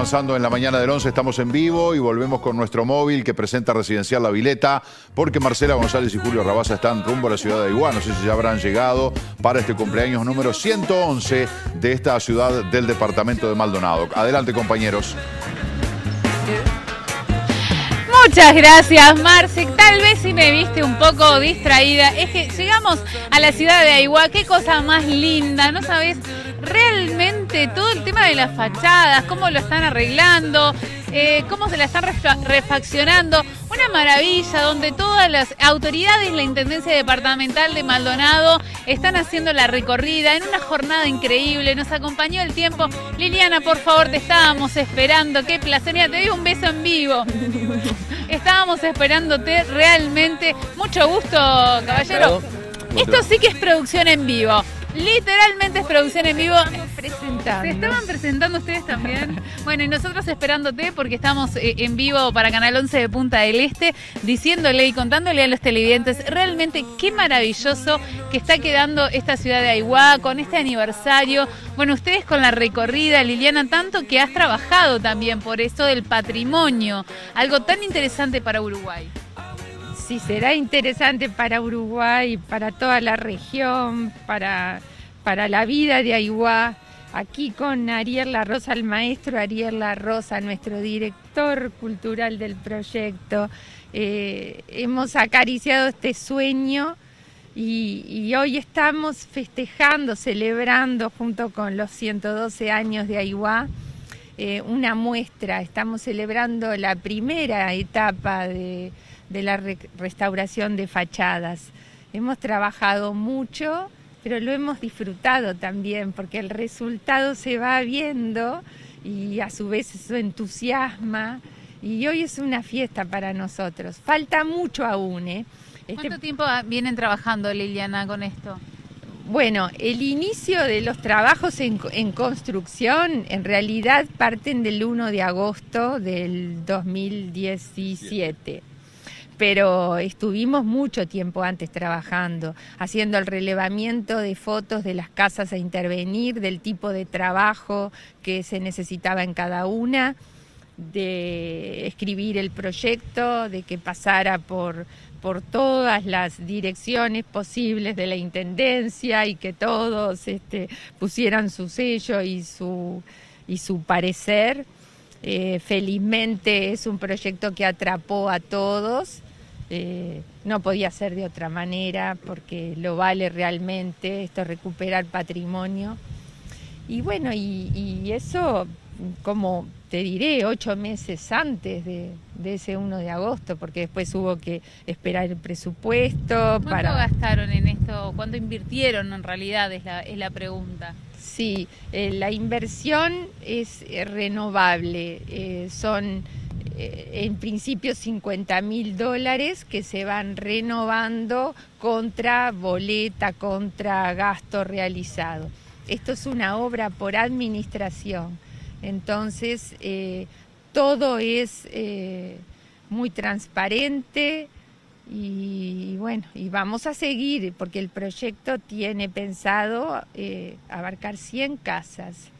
avanzando en la mañana del 11, estamos en vivo y volvemos con nuestro móvil que presenta Residencial La Vileta, porque Marcela González y Julio Rabaza están rumbo a la ciudad de Iguá. No sé si ya habrán llegado para este cumpleaños número 111 de esta ciudad del departamento de Maldonado. Adelante, compañeros. Muchas gracias, Marce. Tal vez si me viste un poco distraída, es que llegamos a la ciudad de Aiguá. Qué cosa más linda, ¿no sabes? Realmente todo el tema de las fachadas, cómo lo están arreglando, eh, cómo se la están refaccionando. Una maravilla donde todas las autoridades, la Intendencia Departamental de Maldonado, están haciendo la recorrida en una jornada increíble. Nos acompañó el tiempo. Liliana, por favor, te estábamos esperando. Qué placer. te doy un beso en vivo. Estábamos esperándote realmente. Mucho gusto, caballero. Esto sí que es producción en vivo. Literalmente es producción en vivo. Presentando. Se estaban presentando ustedes también. Bueno, y nosotros esperándote porque estamos eh, en vivo para Canal 11 de Punta del Este, diciéndole y contándole a los televidentes realmente qué maravilloso que está quedando esta ciudad de Aiguá con este aniversario. Bueno, ustedes con la recorrida, Liliana, tanto que has trabajado también por esto del patrimonio, algo tan interesante para Uruguay sí, será interesante para Uruguay, para toda la región, para, para la vida de Aiguá. Aquí con Ariel La Rosa, el maestro Ariel La Rosa, nuestro director cultural del proyecto. Eh, hemos acariciado este sueño y, hoy estamos festejando, celebrando junto con los 112 años de Aiguá eh, una muestra. Estamos celebrando la primera etapa de, de la restauración de fachadas. Hemos trabajado mucho, pero lo hemos disfrutado también, porque el resultado se va viendo y a su vez eso entusiasma. Y hoy es una fiesta para nosotros. Falta mucho aún. ¿eh? Este ¿Cuánto tiempo ah, vienen trabajando, Liliana, con esto? Bueno, el inicio de los trabajos en, en, construcción en realidad parten del 1 de agosto del 2017 pero estuvimos mucho tiempo antes trabajando, haciendo el relevamiento de fotos de las casas a intervenir, del tipo de trabajo que se necesitaba en cada una, de escribir el proyecto, de que pasara por, todas las direcciones posibles de la Intendencia y que todos este, pusieran su sello y su, parecer. Eh, felizmente es un proyecto que atrapó a todos eh, no podía ser de otra manera porque lo vale realmente, esto recuperar patrimonio. Y bueno, y, eso, como te diré, ocho meses antes de, ese 1 de agosto, porque después hubo que esperar el presupuesto. ¿Cuánto para... gastaron en esto? ¿Cuánto invirtieron en realidad? Es la, es la pregunta. Sí, eh, la inversión es eh, renovable, son eh, en principio 50 mil dólares que se van renovando contra boleta, contra gasto realizado. Esto es una obra por administración, entonces eh, todo es eh, muy transparente y, bueno, y vamos a seguir porque el proyecto tiene pensado abarcar 100 casas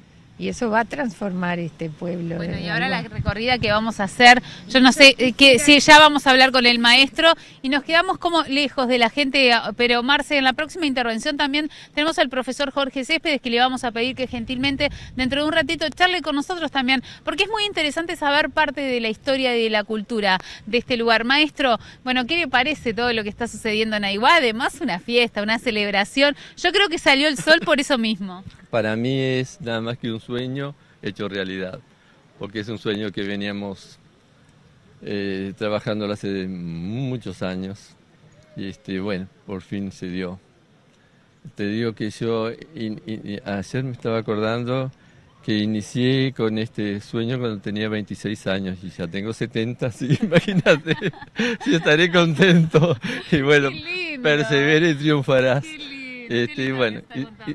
y eso va a transformar este pueblo. Bueno, y ahora la recorrida que vamos a hacer, yo no sé eh, que, si ya vamos a hablar con el maestro y nos quedamos como lejos de la gente, pero Marce, en la próxima intervención también tenemos al profesor Jorge Céspedes que le vamos a pedir que gentilmente dentro de un ratito charle con nosotros también, porque es muy interesante saber parte de la historia y de la cultura de este lugar. Maestro, bueno, ¿qué le parece todo lo que está sucediendo en Aiguá? Además, una fiesta, una celebración. Yo creo que salió el sol por eso mismo. Para mí es nada más que un sueño hecho realidad, porque es un sueño que veníamos eh, trabajando hace muchos años y este, bueno, por fin se dio. Te digo que yo ayer me estaba acordando que inicié con este sueño cuando tenía 26 años y ya tengo 70, así imagínate, si estaré contento. Y bueno, persevere y triunfarás. Este, y bueno,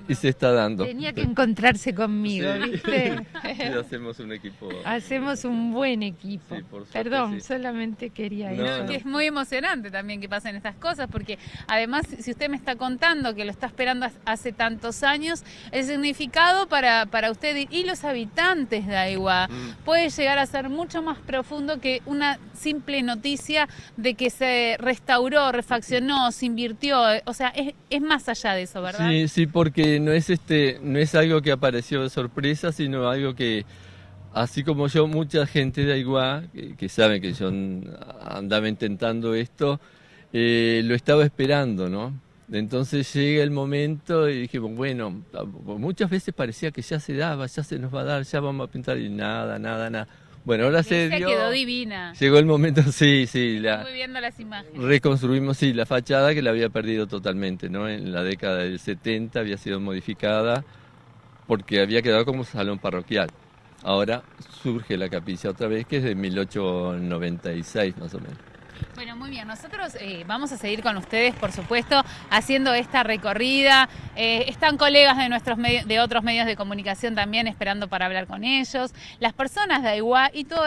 y, se está dando. Tenía que encontrarse conmigo, ¿viste? hacemos un equipo. Hacemos un buen equipo. Perdón, solamente quería ir. es muy emocionante también que pasen estas cosas, porque además, si usted me está contando que lo está esperando hace tantos años, el significado para, para usted y los habitantes de Aigua mm. puede llegar a ser mucho más profundo que una simple noticia de que se restauró, refaccionó, se invirtió. O sea, es, es más allá de Sí, sí, porque no es este, no es algo que apareció de sorpresa, sino algo que así como yo, mucha gente de igual que, sabe que yo andaba intentando esto, eh, lo estaba esperando, ¿no? Entonces llega el momento y dije, bueno, muchas veces parecía que ya se daba, ya se nos va a dar, ya vamos a pintar y nada, nada, nada. Bueno, ahora se dio. quedó divina. Llegó el momento, sí, sí. La, Reconstruimos, sí, la fachada que la había perdido totalmente, ¿no? En la década del 70 había sido modificada porque había quedado como salón parroquial. Ahora surge la capilla otra vez, que es de 1896 más o menos. Bueno, muy bien. Nosotros eh, vamos a seguir con ustedes, por supuesto, haciendo esta recorrida. Eh, están colegas de nuestros de otros medios de comunicación también esperando para hablar con ellos. Las personas de Aiguá y todos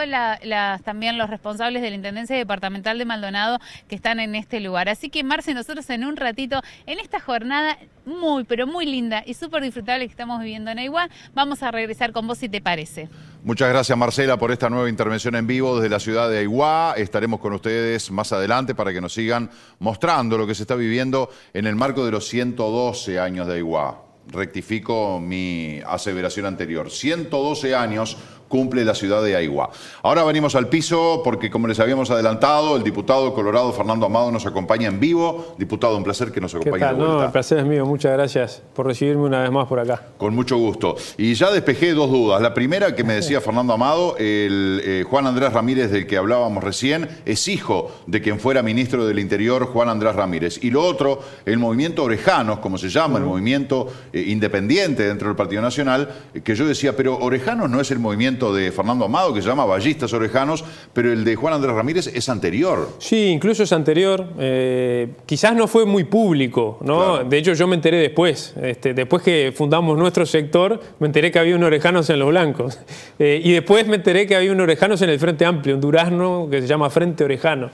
también los responsables de la Intendencia Departamental de Maldonado que están en este lugar. Así que, Marce, nosotros en un ratito, en esta jornada muy, pero muy linda y súper disfrutable que estamos viviendo en Aiguá, vamos a regresar con vos si te parece. Muchas gracias, Marcela, por esta nueva intervención en vivo desde la ciudad de Aiguá. Estaremos con ustedes más adelante para que nos sigan mostrando lo que se está viviendo en el marco de los 112 años de Iguá. Rectifico mi aseveración anterior. 112 años cumple la ciudad de Aigua. Ahora venimos al piso porque, como les habíamos adelantado, el diputado colorado Fernando Amado nos acompaña en vivo. Diputado, un placer que nos acompañe. ¿Qué De vuelta. placer es mío, muchas gracias por recibirme una vez más por acá. Con mucho gusto. Y ya despejé dos dudas. La primera que me decía Fernando Amado, el eh, Juan Andrés Ramírez del que hablábamos recién, es hijo de quien fuera ministro del Interior, Juan Andrés Ramírez. Y lo otro, el movimiento Orejanos, como se llama, el movimiento eh, independiente dentro del Partido Nacional, eh, que yo decía, pero Orejanos no es el movimiento de Fernando Amado que se llama Ballistas Orejanos, pero el de Juan Andrés Ramírez es anterior. Sí, incluso es anterior. Eh, quizás no fue muy público, ¿no? De hecho, yo me enteré después. Este, después que fundamos nuestro sector, me enteré que había un Orejanos en los blancos. Eh, y después me enteré que había un Orejanos en el Frente Amplio, un durazno que se llama Frente Orejano.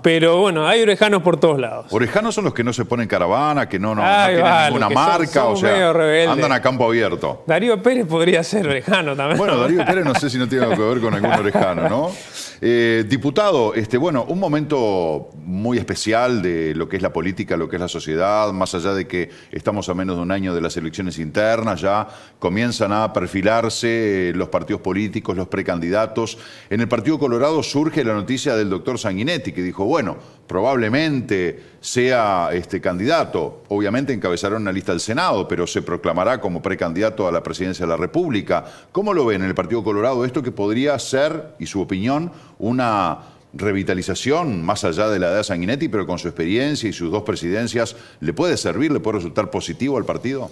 Pero bueno, hay orejanos por todos lados. Orejanos son los que no se ponen caravana, que no, no, tienen ninguna marca, o sea, andan a campo abierto. Darío Pérez podría ser orejano también. Bueno, Darío Pérez no sé si no tiene algo que ver con algún orejano, ¿no? Eh, diputado, este, bueno, un momento muy especial de lo que es la política, lo que es la sociedad, más allá de que estamos a menos de un año de las elecciones internas, ya comienzan a perfilarse eh, los partidos políticos, los precandidatos. En el Partido Colorado surge la noticia del doctor Sanguinetti, que dijo, bueno, probablemente sea este, candidato. Obviamente encabezaron una lista al Senado, pero se proclamará como precandidato a la presidencia de la República. ¿Cómo lo ven en el Partido Colorado esto que podría ser, y su opinión, una revitalización más allá de la edad de Sanguinetti, pero con su experiencia y sus dos presidencias, ¿le puede servir, le puede resultar positivo al partido?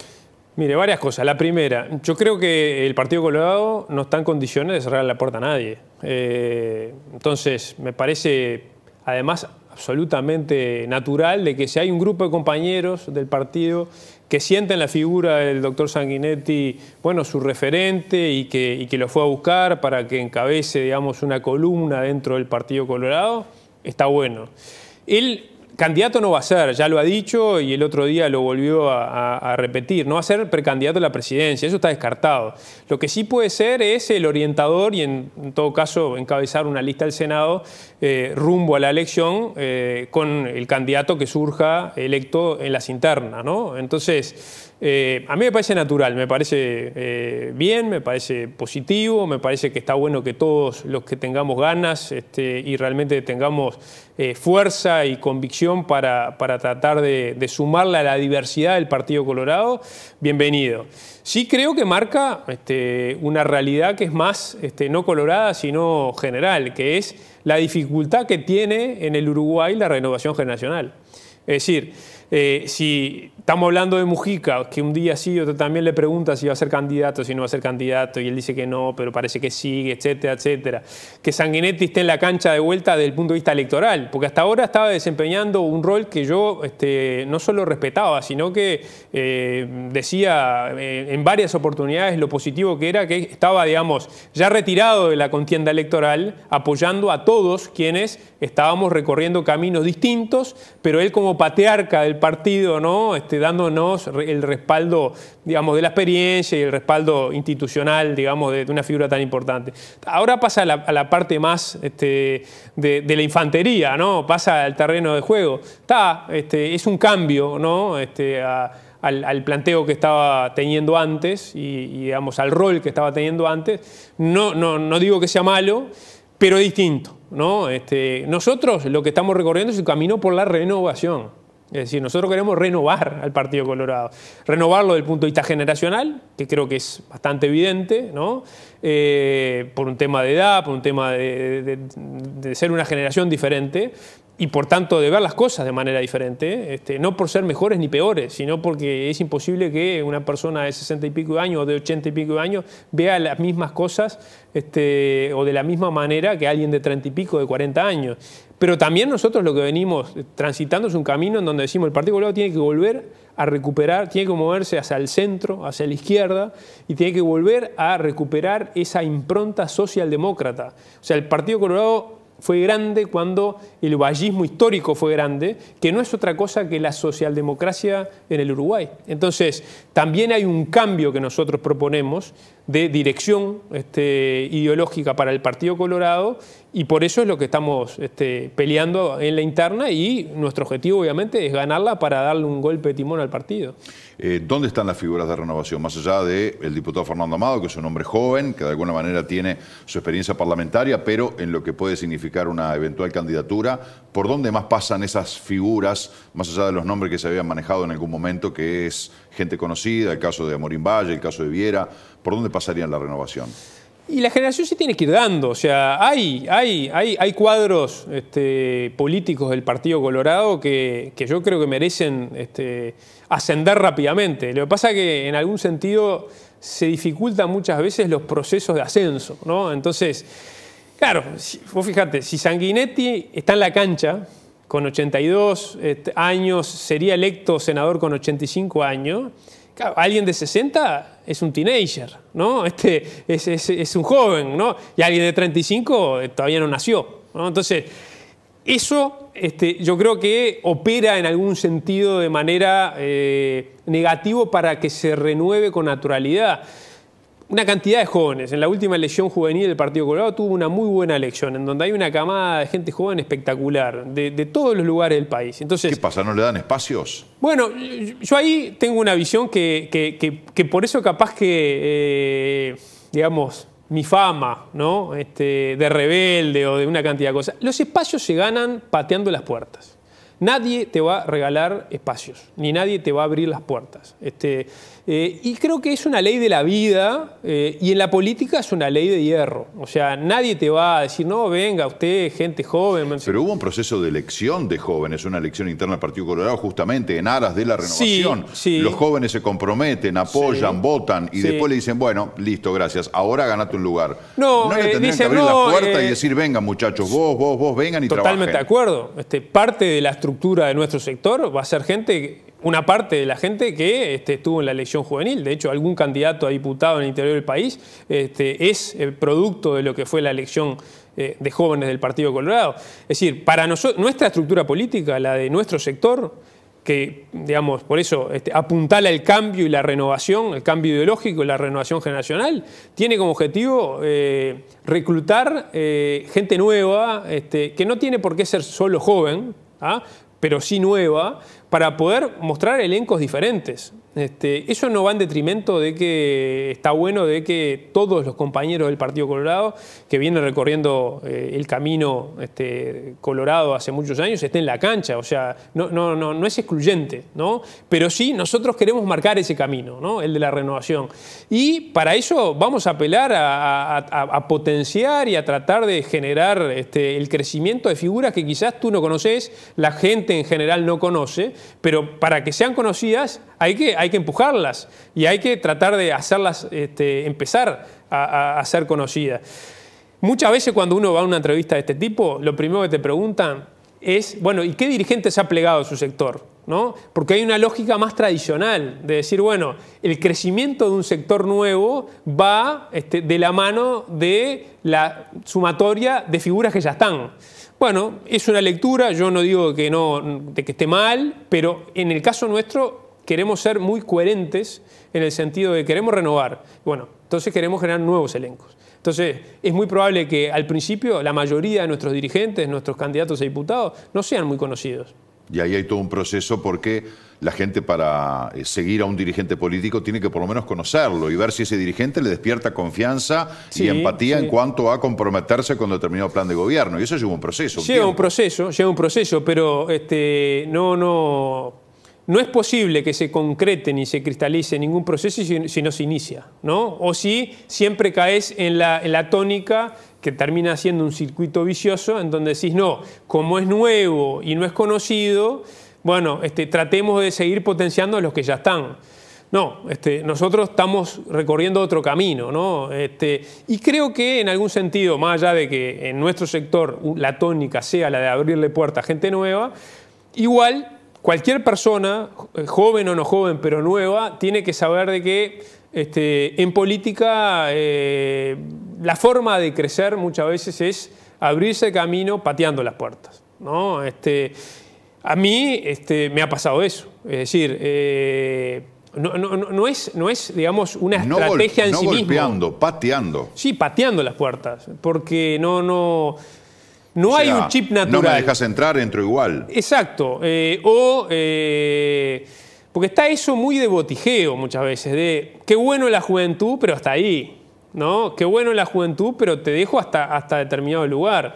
Mire, varias cosas. La primera, yo creo que el Partido Colorado no está en condiciones de cerrar la puerta a nadie. Eh, entonces, me parece, además, absolutamente natural de que si hay un grupo de compañeros del partido que sienta en la figura del doctor Sanguinetti, bueno, su referente y que, que lo fue a buscar para que encabece, digamos, una columna dentro del Partido Colorado, está bueno. Él candidato no va a ser, ya lo ha dicho y el otro día lo volvió a, repetir, no va a ser precandidato a la presidencia, eso está descartado. Lo que sí puede ser es el orientador y en, todo caso encabezar una lista del Senado eh, rumbo a la elección eh, con el candidato que surja electo en las internas. ¿no? Entonces, eh, a mí me parece natural, me parece eh, bien, me parece positivo, me parece que está bueno que todos los que tengamos ganas este, y realmente tengamos eh, fuerza y convicción para, tratar de, sumarla a la diversidad del Partido Colorado, bienvenido. Sí creo que marca este, una realidad que es más este, no colorada, sino general, que es la dificultad que tiene en el Uruguay la renovación generacional. Es decir, eh, si estamos hablando de Mujica, que un día sí, otro también le pregunta si va a ser candidato, si no va a ser candidato, y él dice que no, pero parece que sí, etcétera, etcétera. Que Sanguinetti esté en la cancha de vuelta desde el punto de vista electoral, porque hasta ahora estaba desempeñando un rol que yo este, no solo respetaba, sino que eh, decía eh, en varias oportunidades lo positivo que era, que estaba, digamos, ya retirado de la contienda electoral, apoyando a todos quienes estábamos recorriendo caminos distintos, pero él como patriarca del partido, ¿no? Este, dándonos el respaldo, digamos, de la experiencia y el respaldo institucional, digamos, de, una figura tan importante. Ahora pasa a la, parte más este, de, la infantería, ¿no? Pasa al terreno de juego. Está, este, es un cambio, ¿no? Este, al, planteo que estaba teniendo antes y, digamos, al rol que estaba teniendo antes. No, no, no digo que sea malo, pero distinto. ¿no? Este, nosotros lo que estamos recorriendo es el camino por la renovación. Es decir, nosotros queremos renovar al Partido Colorado. Renovarlo desde el punto de vista generacional, que creo que es bastante evidente, ¿no? Eh, por un tema de edad, por un tema de, ser una generación diferente y por tanto de ver las cosas de manera diferente, este, no por ser mejores ni peores, sino porque es imposible que una persona de 60 y pico de años o de 80 y pico de años vea las mismas cosas este, o de la misma manera que alguien de 30 y pico, de 40 años. Pero también nosotros lo que venimos transitando es un camino en donde decimos el Partido Colorado tiene que volver a recuperar, tiene que moverse hacia el centro, hacia la izquierda, y tiene que volver a recuperar esa impronta socialdemócrata. O sea, el Partido Colorado fue grande cuando el vallismo histórico fue grande, que no es otra cosa que la socialdemocracia en el Uruguay. Entonces, también hay un cambio que nosotros proponemos de dirección este, ideológica para el Partido Colorado y por eso es lo que estamos este, peleando en la interna y nuestro objetivo obviamente es ganarla para darle un golpe de timón al partido. Eh, ¿Dónde están las figuras de renovación? Más allá del diputado Fernando Amado, que es un hombre joven, que de alguna manera tiene su experiencia parlamentaria, pero en lo que puede significar una eventual candidatura, ¿por dónde más pasan esas figuras, más allá de los nombres que se habían manejado en algún momento, que es gente conocida, el caso de Amorín Valle, el caso de Viera? ¿Por dónde pasarían la renovación? Y la generación se tiene que ir dando, o sea, hay, hay, hay, cuadros este, políticos del Partido Colorado que, yo creo que merecen este, ascender rápidamente. Lo que pasa es que en algún sentido se dificultan muchas veces los procesos de ascenso, Entonces, claro, vos fíjate, si Sanguinetti está en la cancha con 82 este, años, sería electo senador con 85 años, alguien de 60 es un teenager, ¿no? Este es, un joven, ¿no? Y alguien de 35 eh, todavía no nació, Entonces, eso este, yo creo que opera en algún sentido de manera eh, negativa para que se renueve con naturalidad una cantidad de jóvenes. En la última elección juvenil del Partido Colorado tuvo una muy buena elección, en donde hay una camada de gente joven espectacular, de, todos los lugares del país. Entonces, ¿Qué pasa? ¿No le dan espacios? Bueno, yo ahí tengo una visión que, por eso capaz que, eh, digamos, mi fama, ¿no? Este, de rebelde o de una cantidad de cosas. Los espacios se ganan pateando las puertas. Nadie te va a regalar espacios, ni nadie te va a abrir las puertas. Este, eh, y creo que es una ley de la vida eh, y en la política es una ley de hierro. O sea, nadie te va a decir, no, venga, usted, gente joven. Pero hubo un proceso de elección de jóvenes, una elección interna del Partido Colorado, justamente en aras de la renovación. Los jóvenes se comprometen, apoyan, votan y después le dicen, bueno, listo, gracias, ahora ganate un lugar. No, no le eh, que abrir la puerta y decir, Venga muchachos, vos, vos, vos, vengan y Totalmente de acuerdo. Este, parte de las estructura de nuestro sector va a ser gente, una parte de la gente que este, estuvo en la elección juvenil. De hecho, algún candidato a diputado en el interior del país este, es el producto de lo que fue la elección eh, de jóvenes del Partido Colorado. Es decir, para nosotros nuestra estructura política, la de nuestro sector, que, digamos, por eso este, apuntala el al cambio y la renovación, el cambio ideológico y la renovación generacional, tiene como objetivo eh, reclutar eh, gente nueva, que no tiene por qué ser solo joven, ¿ah? pero sí nueva, para poder mostrar elencos diferentes. Este, ¿Eso no va en detrimento de que está bueno de que todos los compañeros del Partido Colorado, que vienen recorriendo eh, el camino este, colorado hace muchos años, estén en la cancha? O sea, no, es excluyente, ¿no? Pero sí, nosotros queremos marcar ese camino, ¿no? El de la renovación. Y para eso vamos a apelar a, potenciar y a tratar de generar este, el crecimiento de figuras que quizás tú no conoces, la gente en general no conoce, pero para que sean conocidas hay que, hay que empujarlas y hay que tratar de hacerlas este, empezar a, ser conocidas. Muchas veces cuando uno va a una entrevista de este tipo, lo primero que te preguntan es, bueno, ¿y qué dirigente se ha plegado a su sector? ¿No? Porque hay una lógica más tradicional de decir, bueno, el crecimiento de un sector nuevo va este, de la mano de la sumatoria de figuras que ya están. Bueno, es una lectura, yo no digo que, no, que esté mal, pero en el caso nuestro queremos ser muy coherentes en el sentido de queremos renovar. Bueno, entonces queremos generar nuevos elencos. Entonces, es muy probable que al principio la mayoría de nuestros dirigentes, nuestros candidatos a diputados, no sean muy conocidos. Y ahí hay todo un proceso porque la gente para eh, seguir a un dirigente político tiene que por lo menos conocerlo y ver si ese dirigente le despierta confianza y empatía en cuanto a comprometerse con determinado plan de gobierno. Y eso lleva un proceso. Lleva un, proceso, lleva un proceso, pero este, no, no, no es posible que se concrete ni se cristalice ningún proceso si, no se inicia, ¿no? O si siempre caes en la, tónica que termina siendo un circuito vicioso en donde decís, no, como es nuevo y no es conocido, bueno, este, tratemos de seguir potenciando a los que ya están. No, este, nosotros estamos recorriendo otro camino, ¿no? Este, y creo que en algún sentido, más allá de que en nuestro sector la tónica sea la de abrirle puerta a gente nueva, igual cualquier persona, eh, joven o no joven, pero nueva, tiene que saber de que este, en política eh, la forma de crecer muchas veces es abrirse camino pateando las puertas. ¿no? Este, a mí este, me ha pasado eso. Es decir, eh, no, es, no es, digamos, una estrategia en sí misma. No golpeando, pateando. Sí, pateando las puertas, porque no, no... No hay un chip natural. No me dejas entrar, entro igual. Exacto. Eh, o. Eh, porque está eso muy de botijeo muchas veces, de qué bueno la juventud, pero hasta ahí. ¿no? Qué bueno la juventud, pero te dejo hasta, hasta determinado lugar.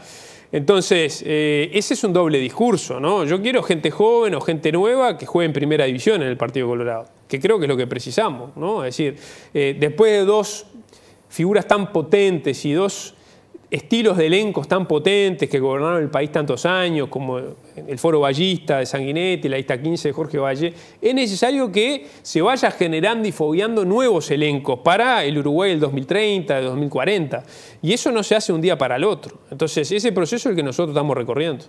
Entonces, eh, ese es un doble discurso, ¿no? Yo quiero gente joven o gente nueva que juegue en primera división en el Partido Colorado, que creo que es lo que precisamos, ¿no? Es decir, después de dos figuras tan potentes y dos estilos de elencos tan potentes que gobernaron el país tantos años, como el Foro Ballista de Sanguinetti, la lista 15 de Jorge Valle, es necesario que se vaya generando y fogueando nuevos elencos para el Uruguay del 2030, del 2040. Y eso no se hace un día para el otro. Entonces, ese proceso es el que nosotros estamos recorriendo.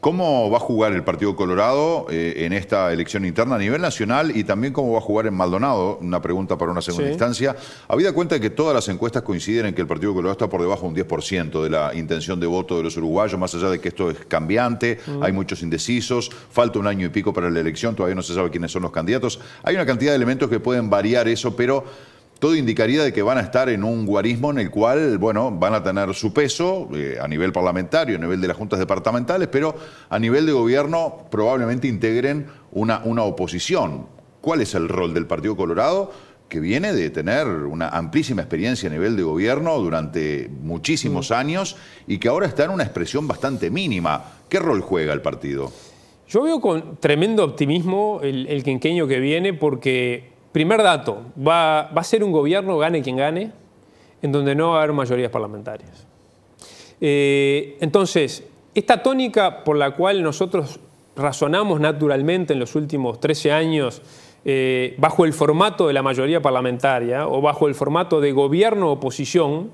¿Cómo va a jugar el Partido Colorado eh, en esta elección interna a nivel nacional y también cómo va a jugar en Maldonado? Una pregunta para una segunda instancia. Habida cuenta de que todas las encuestas coinciden en que el Partido Colorado está por debajo de un 10% de la intención de voto de los uruguayos, más allá de que esto es cambiante, mm. hay muchos indecisos, falta un año y pico para la elección, todavía no se sabe quiénes son los candidatos. Hay una cantidad de elementos que pueden variar eso, pero todo indicaría de que van a estar en un guarismo en el cual, bueno, van a tener su peso eh, a nivel parlamentario, a nivel de las juntas departamentales, pero a nivel de gobierno probablemente integren una, una oposición. ¿Cuál es el rol del Partido Colorado? que viene de tener una amplísima experiencia a nivel de gobierno durante muchísimos mm. años y que ahora está en una expresión bastante mínima. ¿Qué rol juega el partido? Yo veo con tremendo optimismo el, el quinqueño que viene porque Primer dato, va, a ser un gobierno, gane quien gane, en donde no va a haber mayorías parlamentarias. Eh, entonces, esta tónica por la cual nosotros razonamos naturalmente en los últimos 13 años eh, bajo el formato de la mayoría parlamentaria o bajo el formato de gobierno-oposición,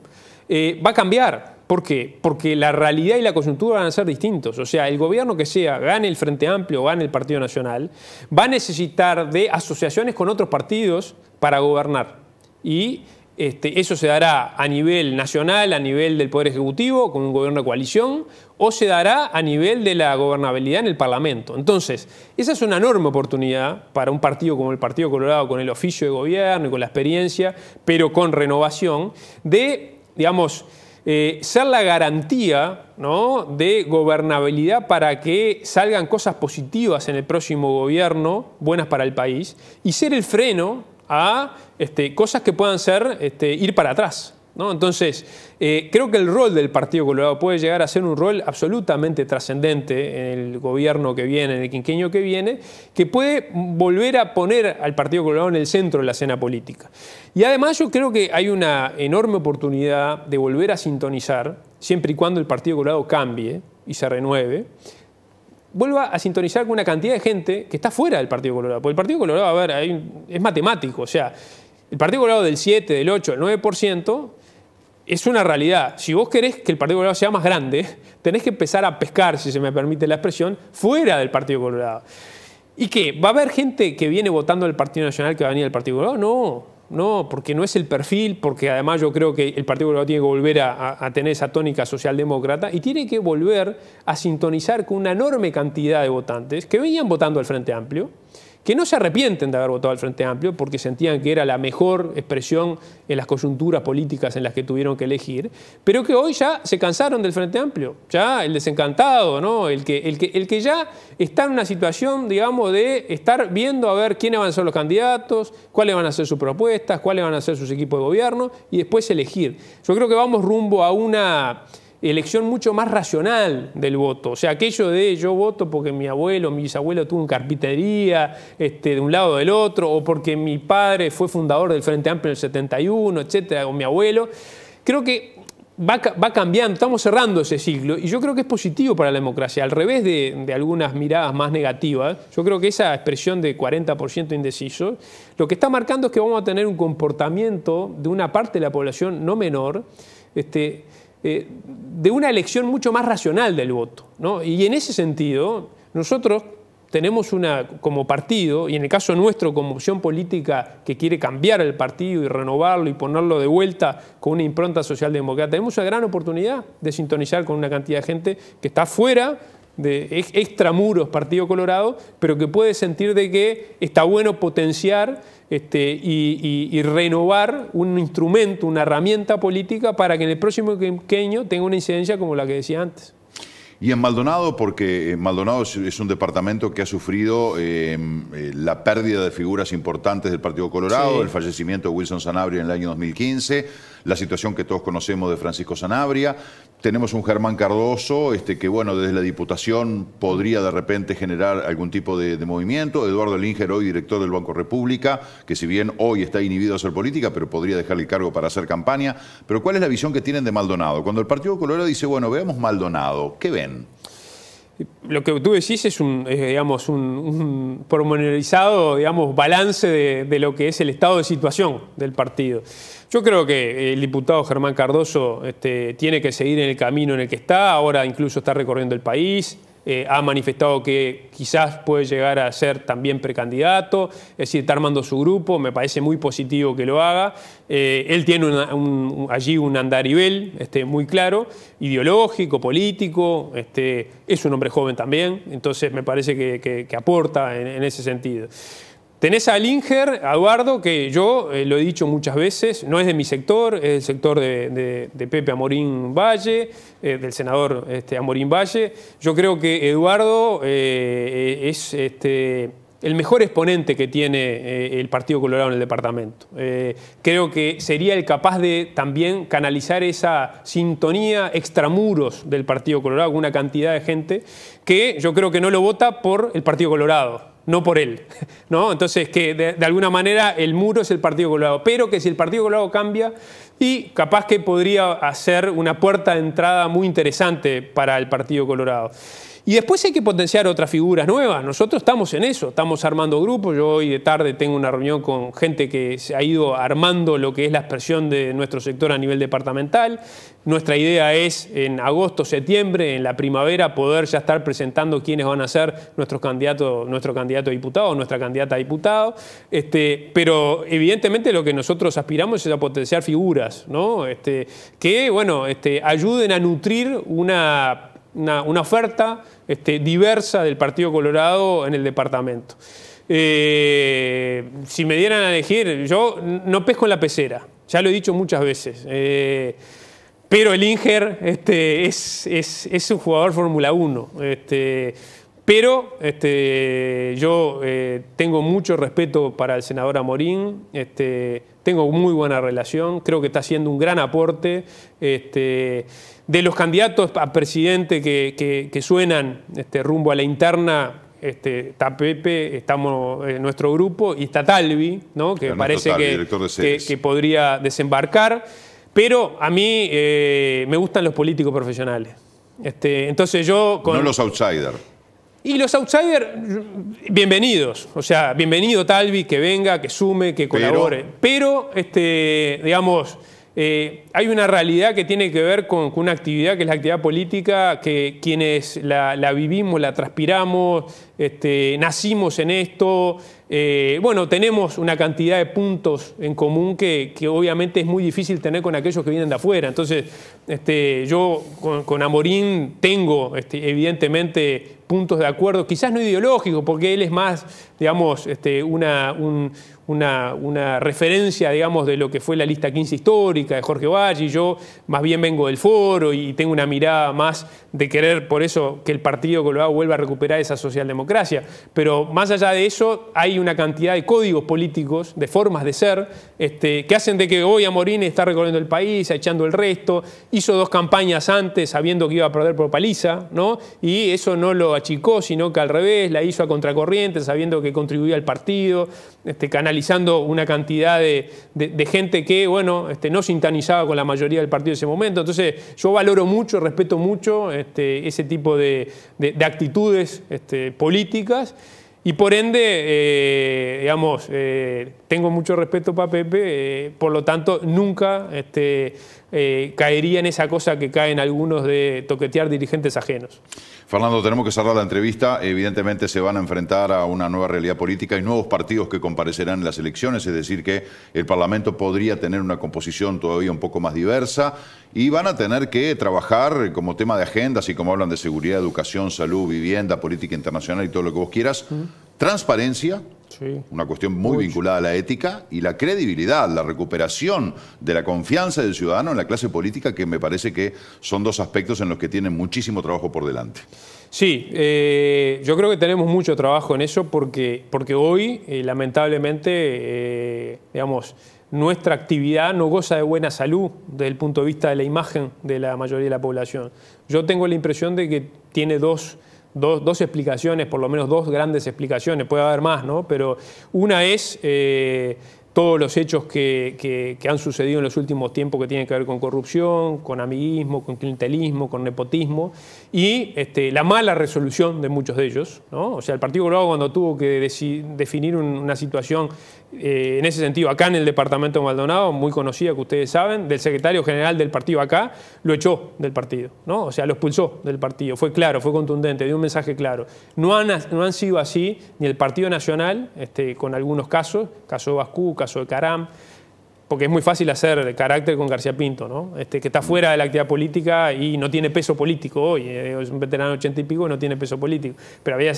eh, va a cambiar. ¿Por qué? Porque la realidad y la coyuntura van a ser distintos. O sea, el gobierno que sea, gane el Frente Amplio, o gane el Partido Nacional, va a necesitar de asociaciones con otros partidos para gobernar. Y este, eso se dará a nivel nacional, a nivel del Poder Ejecutivo, con un gobierno de coalición, o se dará a nivel de la gobernabilidad en el Parlamento. Entonces, esa es una enorme oportunidad para un partido como el Partido Colorado, con el oficio de gobierno y con la experiencia, pero con renovación, de, digamos, eh, ser la garantía de gobernabilidad para que salgan cosas positivas en el próximo gobierno, buenas para el país, y ser el freno a este, cosas que puedan ser este, ir para atrás. Entonces, eh, creo que el rol del Partido Colorado puede llegar a ser un rol absolutamente trascendente en el gobierno que viene, en el quinquenio que viene, que puede volver a poner al Partido Colorado en el centro de la escena política. Y además yo creo que hay una enorme oportunidad de volver a sintonizar, siempre y cuando el Partido Colorado cambie y se renueve, vuelva a sintonizar con una cantidad de gente que está fuera del Partido Colorado. Porque el Partido Colorado, a ver, es matemático, o sea, el Partido Colorado del 7, del 8, del 9% es una realidad. Si vos querés que el Partido Colorado sea más grande, tenés que empezar a pescar, si se me permite la expresión, fuera del Partido Colorado. ¿Y qué? ¿Va a haber gente que viene votando al Partido Nacional que va a venir al Partido Colorado? No, no, porque no es el perfil, porque además yo creo que el Partido Colorado tiene que volver a, a, tener esa tónica socialdemócrata y tiene que volver a sintonizar con una enorme cantidad de votantes que venían votando al Frente Amplio que no se arrepienten de haber votado al Frente Amplio porque sentían que era la mejor expresión en las coyunturas políticas en las que tuvieron que elegir, pero que hoy ya se cansaron del Frente Amplio, ya el desencantado, ¿no? el, que, el, que, el que ya está en una situación, digamos, de estar viendo a ver quiénes van a ser los candidatos, cuáles van a ser sus propuestas, cuáles van a ser sus equipos de gobierno y después elegir. Yo creo que vamos rumbo a una elección mucho más racional del voto. O sea, aquello de yo voto porque mi abuelo, mi bisabuelo tuvo una carpintería este, de un lado o del otro, o porque mi padre fue fundador del Frente Amplio en el 71, etcétera, o mi abuelo. Creo que va, cambiando, estamos cerrando ese ciclo, y yo creo que es positivo para la democracia, al revés de, de algunas miradas más negativas. Yo creo que esa expresión de 40% indeciso, lo que está marcando es que vamos a tener un comportamiento de una parte de la población no menor, este, eh, de una elección mucho más racional del voto. Y en ese sentido, nosotros tenemos una, como partido, y en el caso nuestro como opción política que quiere cambiar el partido y renovarlo y ponerlo de vuelta con una impronta socialdemócrata, tenemos una gran oportunidad de sintonizar con una cantidad de gente que está fuera de extramuros Partido Colorado, pero que puede sentir de que está bueno potenciar este, y, renovar un instrumento, una herramienta política para que en el próximo quinquenio tenga una incidencia como la que decía antes. Y en Maldonado, porque eh, Maldonado es, un departamento que ha sufrido em, eh, la pérdida de figuras importantes del Partido Colorado, el fallecimiento de Wilson Sanabria en el año 2015 la situación que todos conocemos de Francisco Sanabria. Tenemos un Germán Cardoso, este, que bueno, desde la Diputación podría de repente generar algún tipo de, movimiento. Eduardo Linger, hoy director del Banco República, que si bien hoy está inhibido a hacer política, pero podría dejar el cargo para hacer campaña. Pero ¿cuál es la visión que tienen de Maldonado? Cuando el Partido Colorado dice, bueno, veamos Maldonado, ¿qué ven? Lo que tú decís es un, digamos, un, un pormenorizado digamos, balance de, lo que es el estado de situación del partido. Yo creo que el diputado Germán Cardoso este, tiene que seguir en el camino en el que está, ahora incluso está recorriendo el país, eh, ha manifestado que quizás puede llegar a ser también precandidato, es decir, está armando su grupo, me parece muy positivo que lo haga. Eh, él tiene un, allí un andarivel este, muy claro, ideológico, político, este, es un hombre joven también, entonces me parece que, aporta en ese sentido. Tenés a Linger, a Eduardo, que yo eh, lo he dicho muchas veces, no es de mi sector, es el sector de, Pepe Amorín Valle, eh, del senador este, Amorín Valle. Yo creo que Eduardo eh, es este, el mejor exponente que tiene el Partido Colorado en el departamento. creo que sería el capaz de también canalizar esa sintonía extramuros del Partido Colorado, una cantidad de gente que yo creo que no lo vota por el Partido Colorado no por él. ¿no? Entonces, que de, alguna manera el muro es el Partido Colorado, pero que si el Partido Colorado cambia, y capaz que podría hacer una puerta de entrada muy interesante para el Partido Colorado. Y después hay que potenciar otras figuras nuevas. Nosotros estamos en eso, estamos armando grupos. Yo hoy de tarde tengo una reunión con gente que se ha ido armando lo que es la expresión de nuestro sector a nivel departamental. Nuestra idea es en agosto, septiembre, en la primavera, poder ya estar presentando quiénes van a ser nuestros candidatos, nuestro candidato a diputado o nuestra candidata a diputado. Este, pero evidentemente lo que nosotros aspiramos es a potenciar figuras, ¿no? Este, que, bueno, este, ayuden a nutrir una una, oferta este, diversa del Partido Colorado en el departamento. Eh, si me dieran a elegir, yo no pesco en la pecera, ya lo he dicho muchas veces. Eh, pero el Inger este, es, un jugador Fórmula 1. Este, pero yo eh, tengo mucho respeto para el senador Amorín, tengo muy buena relación, creo que está haciendo un gran aporte de los candidatos a presidente que, suenan este, rumbo a la interna, este, está Pepe, estamos en eh, nuestro grupo, y está Talvi, ¿no? que parece que, podría desembarcar. Pero a mí eh, me gustan los políticos profesionales. Este, entonces yo... no los outsiders. Y los outsiders, bienvenidos. O sea, bienvenido Talvi, que venga, que sume, que colabore. Pero, este, digamos eh, hay una realidad que tiene que ver con, una actividad que es la actividad política, que quienes la, vivimos, la transpiramos, este, nacimos en esto, eh, bueno, tenemos una cantidad de puntos en común que, obviamente es muy difícil tener con aquellos que vienen de afuera. Entonces, este, yo con, Amorín tengo este, evidentemente puntos de acuerdo, quizás no ideológicos, porque él es más, digamos, una, un, una, referencia, digamos, de lo que fue la lista 15 histórica de Jorge Valle, y yo más bien vengo del foro y tengo una mirada más de querer, por eso, que el Partido Colorado vuelva a recuperar esa socialdemocracia. Pero más allá de eso, hay una cantidad de códigos políticos, de formas de ser, este, que hacen de que hoy Amorín está recorriendo el país, echando el resto, hizo dos campañas antes sabiendo que iba a perder por paliza, ¿no? Y eso no lo achicó, sino que al revés, la hizo a contracorriente, sabiendo que contribuía al partido, este, canal una cantidad de, gente que, bueno, este, no sintonizaba con la mayoría del partido en ese momento. Entonces, yo valoro mucho, respeto mucho este, ese tipo de, actitudes este, políticas. Y por ende, eh, digamos, eh, tengo mucho respeto para Pepe, eh, por lo tanto, nunca eh, caería en esa cosa que caen algunos de toquetear dirigentes ajenos. Fernando, tenemos que cerrar la entrevista. Evidentemente se van a enfrentar a una nueva realidad política y nuevos partidos que comparecerán en las elecciones, es decir, que el Parlamento podría tener una composición todavía un poco más diversa y van a tener que trabajar como tema de agendas, y como hablan de seguridad, educación, salud, vivienda, política internacional y todo lo que vos quieras, transparencia una cuestión muy vinculada a la ética y la credibilidad, la recuperación de la confianza del ciudadano en la clase política, que me parece que son dos aspectos en los que tienen muchísimo trabajo por delante. Sí, eh, yo creo que tenemos mucho trabajo en eso porque, porque hoy, eh, lamentablemente, eh, digamos, nuestra actividad no goza de buena salud desde el punto de vista de la imagen de la mayoría de la población. Yo tengo la impresión de que tiene dos dos, dos, explicaciones, por lo menos dos grandes explicaciones, puede haber más, ¿no? Pero una es eh, todos los hechos que, han sucedido en los últimos tiempos que tienen que ver con corrupción, con amiguismo, con clientelismo, con nepotismo y este, la mala resolución de muchos de ellos. O sea, el Partido Colorado cuando tuvo que definir una situación eh, en ese sentido acá en el departamento de Maldonado, muy conocida que ustedes saben, del secretario general del partido acá, lo echó del partido, ¿no? o sea, lo expulsó del partido. Fue claro, fue contundente, dio un mensaje claro. No han, no han sido así ni el Partido Nacional, este, con algunos casos, caso de caso de Caram, porque es muy fácil hacer carácter con García Pinto, ¿no? este, que está fuera de la actividad política y no tiene peso político hoy, eh, es un veterano ochenta y pico y no tiene peso político, pero había,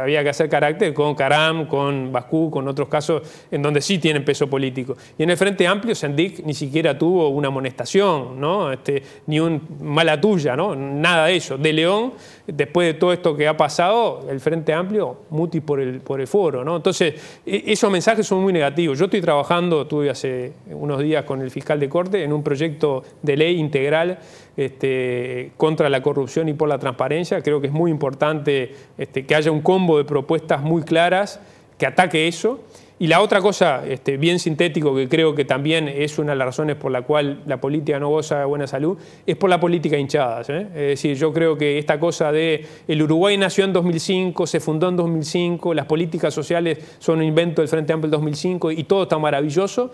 había que hacer carácter con Caram, con Bascú, con otros casos en donde sí tienen peso político. Y en el Frente Amplio, Sendik ni siquiera tuvo una amonestación, ¿no? Este, ni un mala tuya, ¿no? nada de eso. De León después de todo esto que ha pasado, el Frente Amplio, muti por el, por el foro. ¿no? Entonces, e, esos mensajes son muy negativos. Yo estoy trabajando, estuve hace unos días con el fiscal de corte, en un proyecto de ley integral este, contra la corrupción y por la transparencia. Creo que es muy importante este, que haya un combo de propuestas muy claras que ataque eso y la otra cosa, este, bien sintético, que creo que también es una de las razones por la cual la política no goza de buena salud, es por la política hinchada. ¿eh? Es decir, yo creo que esta cosa de el Uruguay nació en 2005, se fundó en 2005, las políticas sociales son un invento del Frente Amplio en 2005 y todo está maravilloso,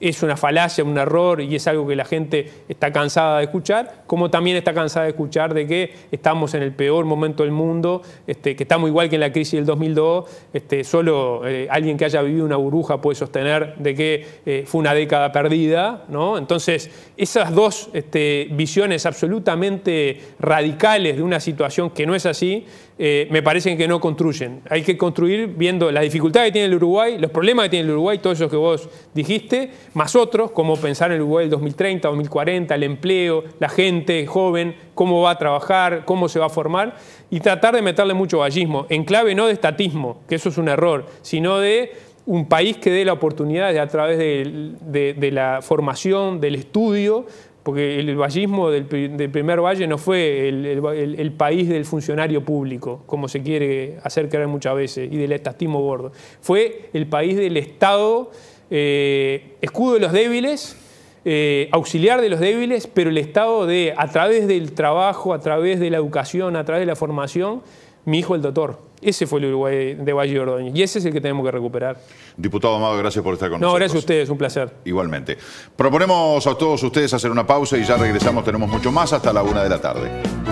es una falacia, un error y es algo que la gente está cansada de escuchar, como también está cansada de escuchar de que estamos en el peor momento del mundo, este, que estamos igual que en la crisis del 2002, este, solo eh, alguien que haya vivido una burbuja puede sostener de que eh, fue una década perdida. ¿no? Entonces, esas dos este, visiones absolutamente radicales de una situación que no es así, eh, me parecen que no construyen. Hay que construir viendo las dificultades que tiene el Uruguay, los problemas que tiene el Uruguay, todos esos que vos dijiste, más otros, como pensar en el Uruguay del 2030, 2040, el empleo, la gente joven, cómo va a trabajar, cómo se va a formar, y tratar de meterle mucho vallismo, en clave no de estatismo, que eso es un error, sino de un país que dé la oportunidad a través de, de la formación, del estudio, porque el vallismo del, primer valle no fue el, país del funcionario público, como se quiere hacer creer muchas veces, y del estatismo gordo. Fue el país del Estado, eh, escudo de los débiles, eh, auxiliar de los débiles, pero el Estado de, a través del trabajo, a través de la educación, a través de la formación, mi hijo el doctor. Ese fue el Uruguay de Valle y Ordóñez y ese es el que tenemos que recuperar. Diputado Amado, gracias por estar con nosotros. No, gracias a ustedes, un placer. Igualmente. Proponemos a todos ustedes hacer una pausa y ya regresamos, tenemos mucho más hasta la una de la tarde.